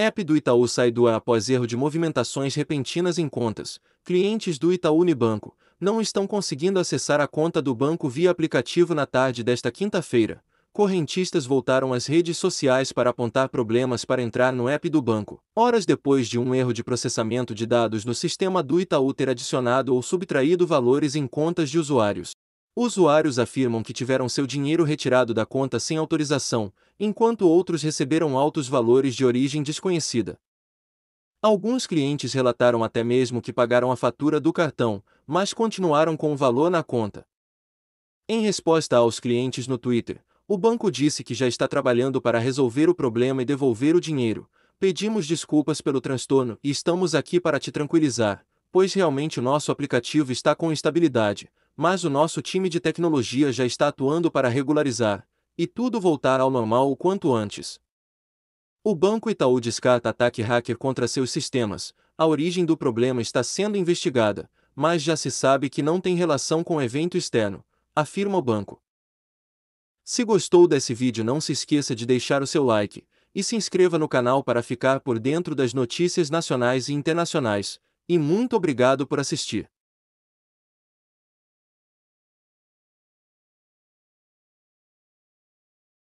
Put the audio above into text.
App do Itaú sai do ar após erro de movimentações repentinas em contas. Clientes do Itaú Unibanco não estão conseguindo acessar a conta do banco via aplicativo na tarde desta quinta-feira. Correntistas voltaram às redes sociais para apontar problemas para entrar no app do banco. Horas depois de um erro de processamento de dados no sistema do Itaú ter adicionado ou subtraído valores em contas de usuários, Usuários afirmam que tiveram seu dinheiro retirado da conta sem autorização, enquanto outros receberam altos valores de origem desconhecida. Alguns clientes relataram até mesmo que pagaram a fatura do cartão, mas continuaram com o valor na conta. Em resposta aos clientes no Twitter, o banco disse que já está trabalhando para resolver o problema e devolver o dinheiro. Pedimos desculpas pelo transtorno e estamos aqui para te tranquilizar, pois realmente o nosso aplicativo está com estabilidade mas o nosso time de tecnologia já está atuando para regularizar e tudo voltar ao normal o quanto antes. O Banco Itaú descarta ataque hacker contra seus sistemas. A origem do problema está sendo investigada, mas já se sabe que não tem relação com evento externo, afirma o banco. Se gostou desse vídeo, não se esqueça de deixar o seu like e se inscreva no canal para ficar por dentro das notícias nacionais e internacionais. E muito obrigado por assistir.